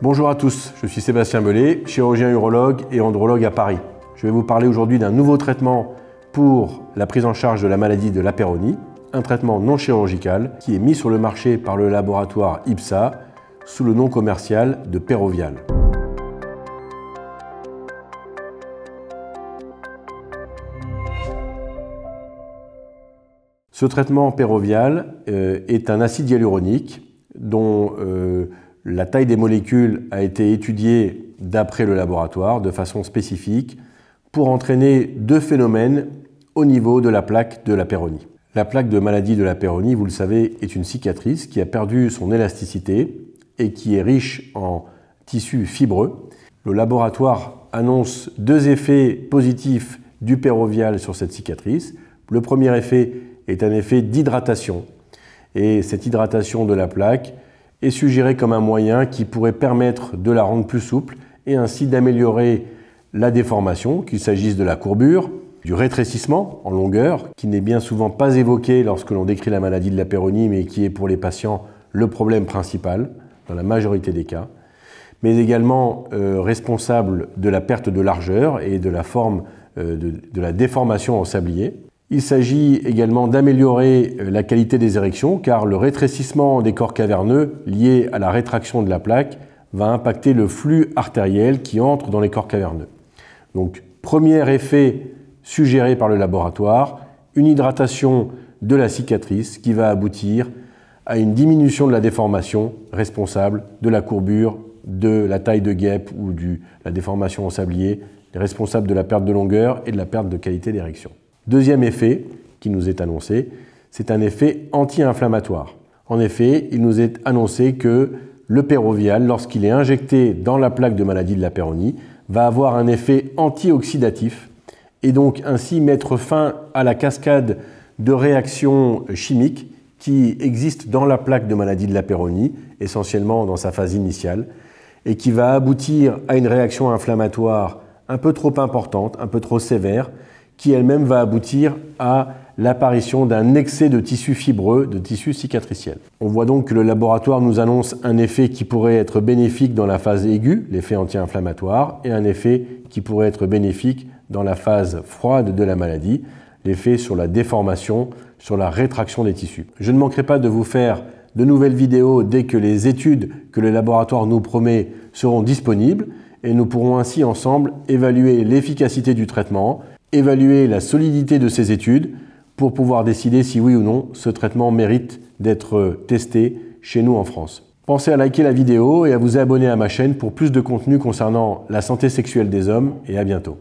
Bonjour à tous, je suis Sébastien Bellet, chirurgien urologue et andrologue à Paris. Je vais vous parler aujourd'hui d'un nouveau traitement pour la prise en charge de la maladie de l'apéronie, un traitement non chirurgical qui est mis sur le marché par le laboratoire IPSA sous le nom commercial de Pérovial. Ce traitement pérovial euh, est un acide hyaluronique dont euh, la taille des molécules a été étudiée d'après le laboratoire de façon spécifique pour entraîner deux phénomènes au niveau de la plaque de la péronie. La plaque de maladie de la péronie, vous le savez, est une cicatrice qui a perdu son élasticité et qui est riche en tissu fibreux. Le laboratoire annonce deux effets positifs du pérovial sur cette cicatrice. Le premier effet est un effet d'hydratation. Et cette hydratation de la plaque est suggéré comme un moyen qui pourrait permettre de la rendre plus souple et ainsi d'améliorer la déformation, qu'il s'agisse de la courbure, du rétrécissement en longueur, qui n'est bien souvent pas évoqué lorsque l'on décrit la maladie de la péronie, mais qui est pour les patients le problème principal, dans la majorité des cas, mais également euh, responsable de la perte de largeur et de la forme euh, de la déformation en sablier, il s'agit également d'améliorer euh, la qualité des érections car le rétrécissement des corps caverneux lié à la rétraction de la plaque va impacter le flux artériel qui entre dans les corps caverneux. Donc premier effet suggéré par le laboratoire, une hydratation de la cicatrice qui va aboutir à une diminution de la déformation responsable de la courbure, de la taille de guêpe ou de la déformation en sablier, responsable de la perte de longueur et de la perte de qualité d'érection. Deuxième effet qui nous est annoncé, c'est un effet anti-inflammatoire. En effet, il nous est annoncé que le pérovial, lorsqu'il est injecté dans la plaque de maladie de la péronie, va avoir un effet antioxydatif et donc ainsi mettre fin à la cascade de réactions chimiques qui existe dans la plaque de maladie de la péronie, essentiellement dans sa phase initiale, et qui va aboutir à une réaction inflammatoire un peu trop importante, un peu trop sévère, qui elle-même va aboutir à l'apparition d'un excès de tissu fibreux, de tissu cicatriciel. On voit donc que le laboratoire nous annonce un effet qui pourrait être bénéfique dans la phase aiguë, l'effet anti-inflammatoire, et un effet qui pourrait être bénéfique dans la phase froide de la maladie, l'effet sur la déformation, sur la rétraction des tissus. Je ne manquerai pas de vous faire de nouvelles vidéos dès que les études que le laboratoire nous promet seront disponibles et nous pourrons ainsi ensemble évaluer l'efficacité du traitement, évaluer la solidité de ces études pour pouvoir décider si oui ou non ce traitement mérite d'être euh, testé chez nous en France. Pensez à liker la vidéo et à vous abonner à ma chaîne pour plus de contenu concernant la santé sexuelle des hommes et à bientôt.